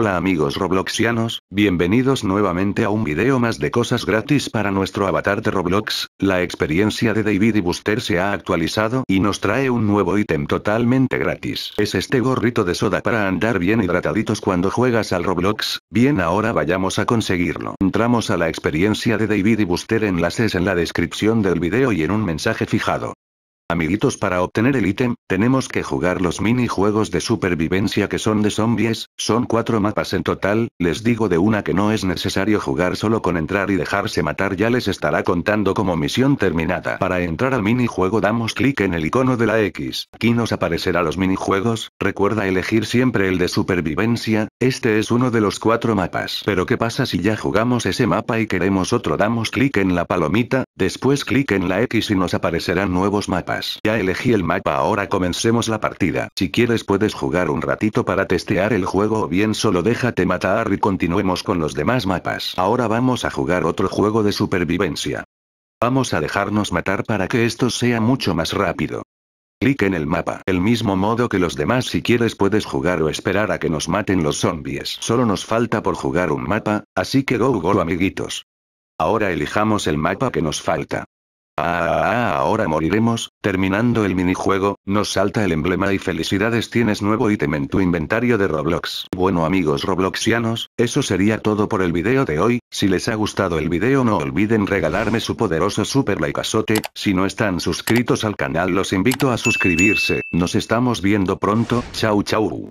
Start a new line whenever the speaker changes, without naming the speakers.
Hola amigos robloxianos, bienvenidos nuevamente a un video más de cosas gratis para nuestro avatar de Roblox, la experiencia de David y Buster se ha actualizado y nos trae un nuevo ítem totalmente gratis. Es este gorrito de soda para andar bien hidrataditos cuando juegas al Roblox, bien ahora vayamos a conseguirlo. Entramos a la experiencia de David y Buster enlaces en la descripción del video y en un mensaje fijado. Amiguitos para obtener el ítem, tenemos que jugar los minijuegos de supervivencia que son de zombies, son cuatro mapas en total, les digo de una que no es necesario jugar solo con entrar y dejarse matar ya les estará contando como misión terminada. Para entrar al minijuego damos clic en el icono de la X, aquí nos aparecerá los minijuegos, recuerda elegir siempre el de supervivencia, este es uno de los cuatro mapas. Pero qué pasa si ya jugamos ese mapa y queremos otro damos clic en la palomita, después clic en la X y nos aparecerán nuevos mapas. Ya elegí el mapa ahora comencemos la partida. Si quieres puedes jugar un ratito para testear el juego o bien solo déjate matar y continuemos con los demás mapas. Ahora vamos a jugar otro juego de supervivencia. Vamos a dejarnos matar para que esto sea mucho más rápido. Clic en el mapa. El mismo modo que los demás si quieres puedes jugar o esperar a que nos maten los zombies. Solo nos falta por jugar un mapa, así que go go amiguitos. Ahora elijamos el mapa que nos falta. Ah, ahora moriremos, terminando el minijuego, nos salta el emblema y felicidades tienes nuevo ítem en tu inventario de Roblox. Bueno amigos robloxianos, eso sería todo por el video de hoy, si les ha gustado el video no olviden regalarme su poderoso super like azote, si no están suscritos al canal los invito a suscribirse, nos estamos viendo pronto, chau chau.